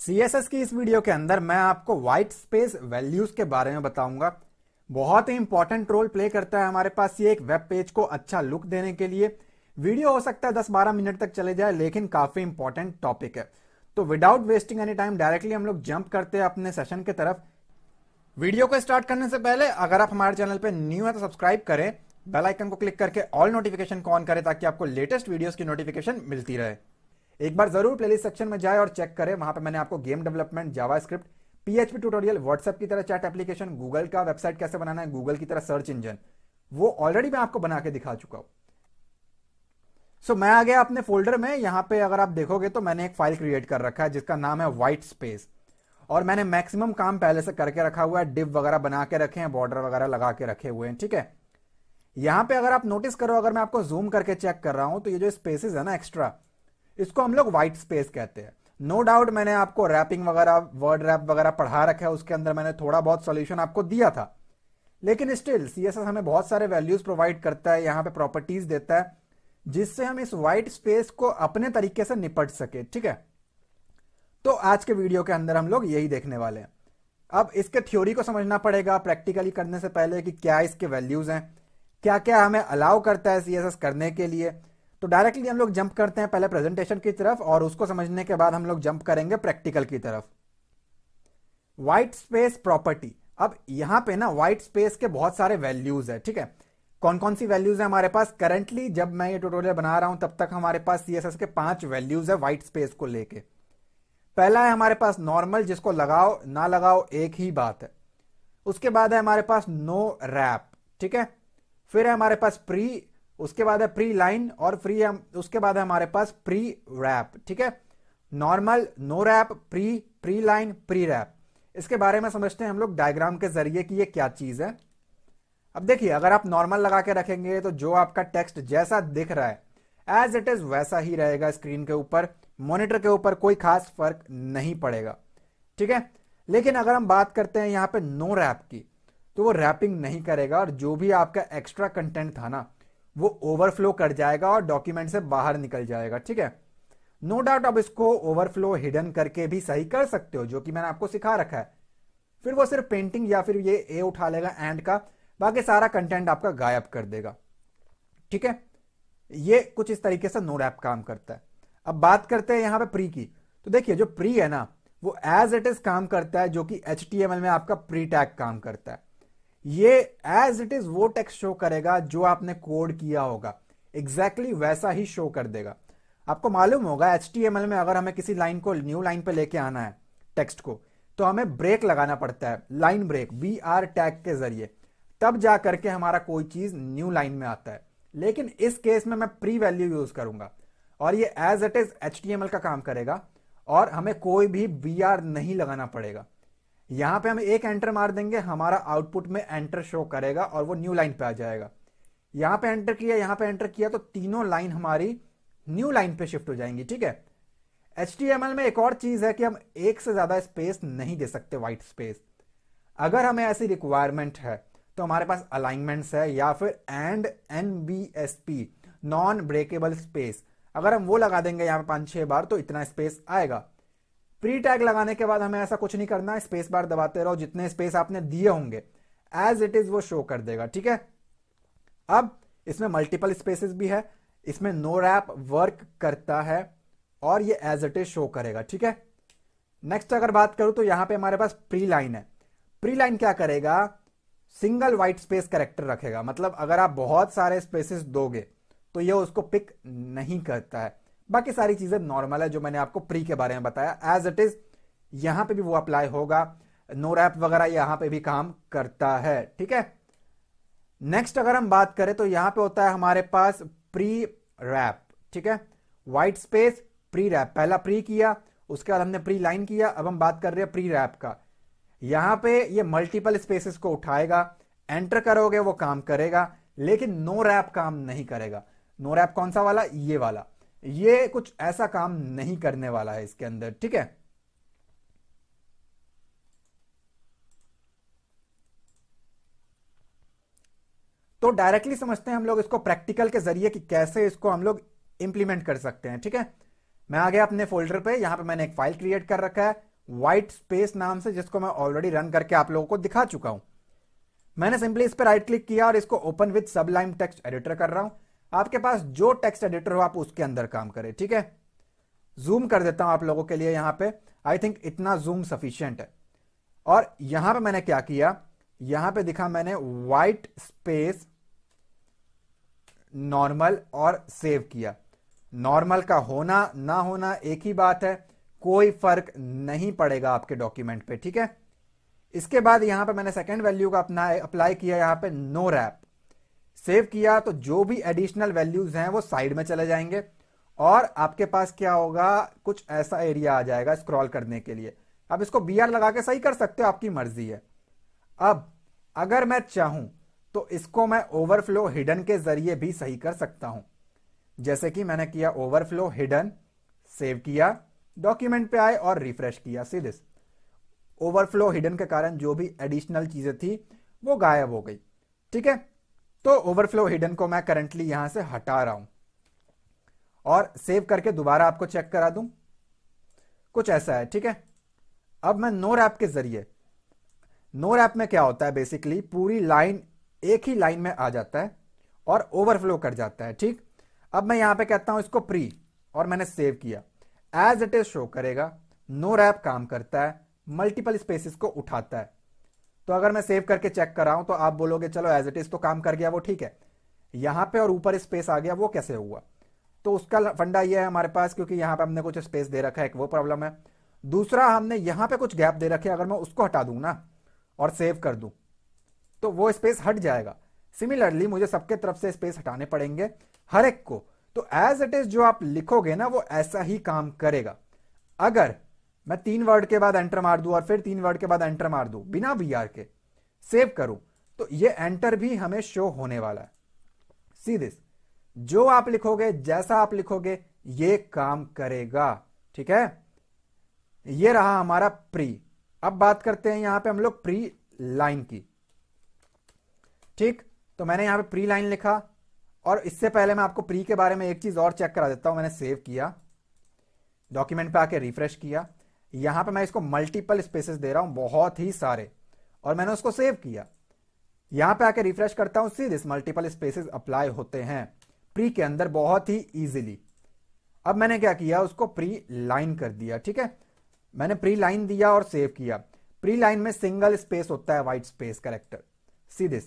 CSS की इस video के अंदर मैं आपको व्हाइट स्पेस वैल्यूज के बारे में बताऊंगा बहुत ही इंपॉर्टेंट रोल प्ले करता है हमारे पास ये एक वेब पेज को अच्छा लुक देने के लिए वीडियो हो सकता है दस बारह मिनट तक चले जाए लेकिन काफी इंपॉर्टेंट टॉपिक है तो without wasting any time directly हम लोग जंप करते हैं अपने सेशन की तरफ वीडियो को स्टार्ट करने से पहले अगर आप हमारे चैनल पर न्यू है तो सब्सक्राइब करें बेल आइकन को क्लिक करके ऑल नोटिफिकेशन को ऑन करें ताकि आपको लेटेस्ट वीडियोस की नोटिफिकेशन मिलती रहे एक बार जरूर प्लेलिस्ट सेक्शन में जाए और चेक करें वहां पर मैंने आपको game development JavaScript PHP tutorial WhatsApp की तरह चैट एप्लीकेशन गूगल का वेबसाइट कैसे बनाना है गूगल की तरह सर्च इंजन वो ऑलरेडी मैं आपको बना के दिखा चुका हूं सो so, मैं आ गया अपने फोल्डर में यहां पे अगर आप देखोगे तो मैंने एक फाइल क्रिएट कर रखा है जिसका नाम है व्हाइट स्पेस और मैंने मैक्सिमम काम पहले से करके रखा हुआ है डिप वगैरह बना के रखे हैं बॉर्डर वगैरह लगा के रखे हुए हैं ठीक है यहां पे अगर आप नोटिस करो अगर मैं आपको जूम करके चेक कर रहा हूं तो ये जो स्पेसिस है ना एक्स्ट्रा इसको हम लोग व्हाइट स्पेस कहते हैं नो no डाउट मैंने आपको रैपिंग वगैरह वर्ड रैप वगैरह पढ़ा रखा है उसके अंदर मैंने थोड़ा बहुत सोल्यूशन आपको दिया था लेकिन स्टिल सी हमें बहुत सारे वैल्यूज प्रोवाइड करता है यहां पे प्रॉपर्टीज देता है जिससे हम इस व्हाइट स्पेस को अपने तरीके से निपट सके ठीक है तो आज के वीडियो के अंदर हम लोग यही देखने वाले हैं अब इसके थ्योरी को समझना पड़ेगा प्रैक्टिकली करने से पहले कि क्या इसके वैल्यूज हैं क्या क्या हमें अलाउ करता है सी करने के लिए तो डायरेक्टली हम लोग जंप करते हैं पहले प्रेजेंटेशन की तरफ और उसको समझने के बाद हम लोग जंप करेंगे प्रैक्टिकल की तरफ वाइट स्पेस प्रॉपर्टी अब यहां पे ना वाइट स्पेस के बहुत सारे वैल्यूज है ठीक है कौन कौन सी वैल्यूज है हमारे पास करंटली जब मैं ये ट्यूटोरियल बना रहा हूं तब तक हमारे पास सी के पांच वैल्यूज है व्हाइट स्पेस को लेके पहला है हमारे पास नॉर्मल जिसको लगाओ ना लगाओ एक ही बात है उसके बाद है हमारे पास नो रैप ठीक है फिर है हमारे पास प्री उसके बाद है प्री लाइन और फ्री उसके बाद है हमारे पास प्री रैप ठीक है normal no wrap pre pre line pre wrap इसके बारे में समझते हैं हम लोग डायग्राम के जरिए कि ये क्या चीज है अब देखिए अगर आप नॉर्मल लगा के रखेंगे तो जो आपका टेक्स्ट जैसा दिख रहा है एज इट इज वैसा ही रहेगा स्क्रीन के ऊपर मॉनिटर के ऊपर कोई खास फर्क नहीं पड़ेगा ठीक है लेकिन अगर हम बात करते हैं यहां पे नो रैप की तो वो रैपिंग नहीं करेगा और जो भी आपका एक्स्ट्रा कंटेंट था ना वो ओवरफ्लो कर जाएगा और डॉक्यूमेंट से बाहर निकल जाएगा ठीक है नो no डाउट आप इसको ओवरफ्लो हिडन करके भी सही कर सकते हो जो कि मैंने आपको सिखा रखा है फिर वो सिर्फ पेंटिंग या फिर ये ए उठा लेगा एंड का बाकी सारा कंटेंट आपका गायब कर देगा ठीक है ये कुछ इस तरीके से नो ऐप काम करता है अब बात करते हैं यहां पे प्री की तो देखिए जो प्री है ना वो एज इट इज काम करता है जो कि एच में आपका प्री टैग काम करता है ये एज इट इज वो टेक्स्ट शो करेगा जो आपने कोड किया होगा एग्जैक्टली exactly वैसा ही शो कर देगा आपको मालूम होगा एच में अगर हमें किसी लाइन को न्यू लाइन पे लेके आना है टेक्स्ट को तो हमें ब्रेक लगाना पड़ता है line break B R tag के जरिए तब जा करके हमारा कोई चीज न्यू लाइन में आता है लेकिन इस केस में मैं प्री वैल्यू यूज करूंगा और ये एज इट इज एच का काम करेगा और हमें कोई भी बी नहीं लगाना पड़ेगा यहां पे हम एक एंटर मार देंगे हमारा आउटपुट में एंटर शो करेगा और वो न्यू लाइन पे आ जाएगा यहां पे एंटर किया यहां पे एंटर किया तो तीनों लाइन हमारी न्यू लाइन पे शिफ्ट हो जाएंगी ठीक है एच में एक और चीज है कि हम एक से ज्यादा स्पेस नहीं दे सकते व्हाइट स्पेस अगर हमें ऐसी रिक्वायरमेंट है तो हमारे पास अलाइनमेंट्स है या फिर and N B S P non breakable space अगर हम वो लगा देंगे यहां पे पांच छह बार तो इतना स्पेस आएगा प्री टैग लगाने के बाद हमें ऐसा कुछ नहीं करना है स्पेस बार दबाते रहो जितने स्पेस आपने दिए होंगे एज इट इज वो शो कर देगा ठीक है अब इसमें मल्टीपल स्पेसेस भी है इसमें नो रैप वर्क करता है और ये एज इट इज शो करेगा ठीक है नेक्स्ट अगर बात करूं तो यहां पे हमारे पास प्री लाइन है प्री लाइन क्या करेगा सिंगल वाइट स्पेस करेक्टर रखेगा मतलब अगर आप बहुत सारे स्पेसेस दोगे तो ये उसको पिक नहीं करता है बाकी सारी चीजें नॉर्मल है जो मैंने आपको प्री के बारे में बताया एज इट इज यहां पे भी वो अप्लाई होगा नो रैप वगैरह यहां पे भी काम करता है ठीक है नेक्स्ट अगर हम बात करें तो यहां पे होता है हमारे पास प्री रैप ठीक है वाइट स्पेस प्री रैप पहला प्री किया उसके बाद हमने प्री लाइन किया अब हम बात कर रहे हैं प्री रैप का यहां पे ये मल्टीपल स्पेसेस को उठाएगा एंटर करोगे वो काम करेगा लेकिन नो रैप काम नहीं करेगा नो रैप कौन सा वाला ये वाला ये कुछ ऐसा काम नहीं करने वाला है इसके अंदर ठीक है तो डायरेक्टली समझते हैं हम लोग इसको प्रैक्टिकल के जरिए कि कैसे इसको हम लोग इंप्लीमेंट कर सकते हैं ठीक है मैं आ गया अपने फोल्डर पे यहां पे मैंने एक फाइल क्रिएट कर रखा है व्हाइट स्पेस नाम से जिसको मैं ऑलरेडी रन करके आप लोगों को दिखा चुका हूं मैंने सिंपली इस पर राइट क्लिक किया और इसको open with Sublime Text editor कर रहा हूं आपके पास जो टेक्स्ट एडिटर हो आप उसके अंदर काम करें ठीक है जूम कर देता हूं आप लोगों के लिए यहां पे आई थिंक इतना जूम सफिशियंट है और यहां पे मैंने क्या किया यहां पे दिखा मैंने वाइट स्पेस नॉर्मल और सेव किया नॉर्मल का होना ना होना एक ही बात है कोई फर्क नहीं पड़ेगा आपके डॉक्यूमेंट पे ठीक है इसके बाद यहां पे मैंने सेकेंड वैल्यू का अपना अप्लाई किया यहां पे नो रैप सेव किया तो जो भी एडिशनल वैल्यूज हैं वो साइड में चले जाएंगे और आपके पास क्या होगा कुछ ऐसा एरिया आ जाएगा स्क्रॉल करने के लिए आप इसको बी लगा के सही कर सकते हो आपकी मर्जी है अब अगर मैं चाहूं तो इसको मैं ओवरफ्लो हिडन के जरिए भी सही कर सकता हूं जैसे कि मैंने किया ओवरफ्लो हिडन सेव किया डॉक्यूमेंट पे आए और रिफ्रेश किया सीधे ओवरफ्लो हिडन के कारण जो भी एडिशनल चीजें थी वो गायब हो गई ठीक है तो ओवरफ्लो हिडन को मैं करंटली यहां से हटा रहा हूं और सेव करके दोबारा आपको चेक करा दूं कुछ ऐसा है ठीक है अब मैं नो रैप के जरिए नो रैप में क्या होता है बेसिकली पूरी लाइन एक ही लाइन में आ जाता है और ओवरफ्लो कर जाता है ठीक अब मैं यहां पे कहता हूं इसको प्री और मैंने सेव किया एज इट इज शो करेगा नो रैप काम करता है मल्टीपल स्पेसिस को उठाता है तो अगर मैं सेव करके चेक कराऊं तो आप बोलोगे चलो एज इट इज तो काम कर गया वो ठीक है यहां पे और ऊपर स्पेस आ गया वो कैसे हुआ तो उसका फंडा ये है हमारे पास क्योंकि यहां पे हमने कुछ स्पेस दे रखा है एक वो प्रॉब्लम है दूसरा हमने यहां पे कुछ गैप दे रखे अगर मैं उसको हटा दू ना और सेव कर दू तो वो स्पेस हट जाएगा सिमिलरली मुझे सबके तरफ से स्पेस हटाने पड़ेंगे हर एक को तो एज इट इज जो आप लिखोगे ना वो ऐसा ही काम करेगा अगर मैं तीन वर्ड के बाद एंटर मार दू और फिर तीन वर्ड के बाद एंटर मार दू बिना वी के सेव करूं तो ये एंटर भी हमें शो होने वाला है सी दिस जो आप लिखोगे जैसा आप लिखोगे ये काम करेगा ठीक है ये रहा हमारा प्री अब बात करते हैं यहां पे हम लोग प्री लाइन की ठीक तो मैंने यहां पे प्री लाइन लिखा और इससे पहले मैं आपको प्री के बारे में एक चीज और चेक करा देता हूं मैंने सेव किया डॉक्यूमेंट पे आके रिफ्रेश किया यहां पे मैं इसको मल्टीपल स्पेसेस दे रहा हूं बहुत ही सारे और मैंने उसको सेव किया यहां पे आके रिफ्रेश करता हूं सीधे मल्टीपल स्पेसेस अप्लाई होते हैं प्री के अंदर बहुत ही इजीली अब मैंने क्या किया उसको प्री लाइन कर दिया ठीक है मैंने प्री लाइन दिया और सेव किया प्री लाइन में सिंगल स्पेस होता है व्हाइट स्पेस करेक्टर सीधे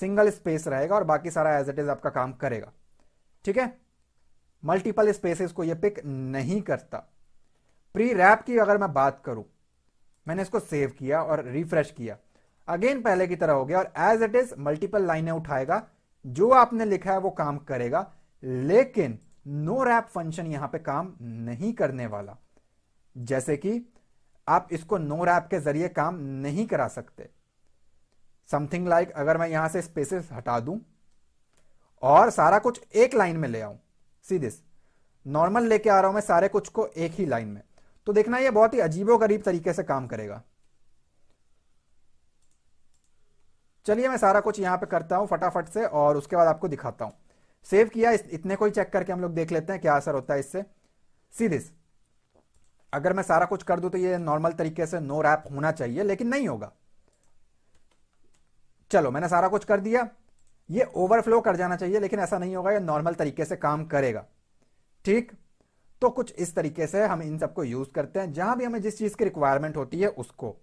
सिंगल स्पेस रहेगा और बाकी सारा एज इट इज आपका काम करेगा ठीक है मल्टीपल स्पेसेस को ये पिक नहीं करता प्री रैप की अगर मैं बात करूं मैंने इसको सेव किया और रिफ्रेश किया अगेन पहले की तरह हो गया और एज इट इज मल्टीपल लाइनें उठाएगा जो आपने लिखा है वो काम करेगा लेकिन नो रैप फंक्शन यहां पे काम नहीं करने वाला जैसे कि आप इसको नो रैप के जरिए काम नहीं करा सकते समथिंग लाइक like, अगर मैं यहां से स्पेसेस हटा दूं और सारा कुछ एक लाइन में ले आऊं सी दिस नॉर्मल लेके आ रहा हूं मैं सारे कुछ को एक ही लाइन में तो देखना यह बहुत ही अजीबो गरीब तरीके से काम करेगा चलिए मैं सारा कुछ यहां पे करता हूं फटाफट से और उसके बाद आपको दिखाता हूं सेव किया इतने को ही चेक करके हम लोग देख लेते हैं क्या असर होता है इससे सी दिस अगर मैं सारा कुछ कर दूं तो ये नॉर्मल तरीके से नो रैप होना चाहिए लेकिन नहीं होगा चलो मैंने सारा कुछ कर दिया ये ओवरफ्लो कर जाना चाहिए लेकिन ऐसा नहीं होगा ये नॉर्मल तरीके से काम करेगा ठीक तो कुछ इस तरीके से हम इन सबको यूज करते हैं जहां भी हमें जिस चीज की रिक्वायरमेंट होती है उसको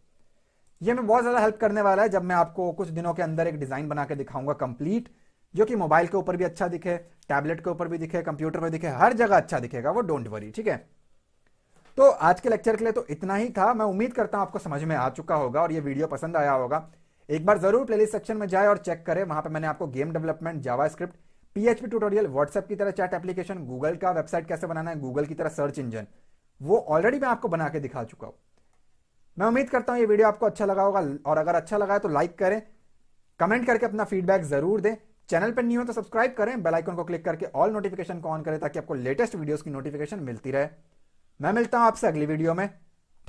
ये हमें बहुत ज्यादा हेल्प करने वाला है जब मैं आपको कुछ दिनों के अंदर एक डिजाइन बना के दिखाऊंगा कंप्लीट जो कि मोबाइल के ऊपर भी अच्छा दिखे टैबलेट के ऊपर भी दिखे कंप्यूटर पर दिखे हर जगह अच्छा दिखेगा वो डोंट वरी ठीक है तो आज के लेक्चर के लिए तो इतना ही था मैं उम्मीद करता हूं आपको समझ में आ चुका होगा और ये वीडियो पसंद आया होगा एक बार जरूर प्लेलिस्ट सेक्शन में जाए और चेक करें वहां पर मैंने आपको game development JavaScript PHP tutorial WhatsApp की तरह चैट एप्लीकेशन गूगल का वेबसाइट कैसे बनाना है गूगल की तरह सर्च इंजन वो ऑलरेडी मैं आपको बना के दिखा चुका हूं मैं उम्मीद करता हूं ये वीडियो आपको अच्छा लगा होगा और अगर अच्छा लगा है तो लाइक करें कमेंट करके अपना फीडबैक जरूर दें चैनल पर नहीं हो तो सब्सक्राइब करें बेल आइकन को क्लिक करके ऑल नोटिफिकेशन को ऑन करें ताकि आपको लेटेस्ट वीडियोस की नोटिफिकेशन मिलती रहे मैं मिलता हूं आपसे अगली वीडियो में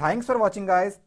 थैंक्स फॉर वॉचिंग गाइज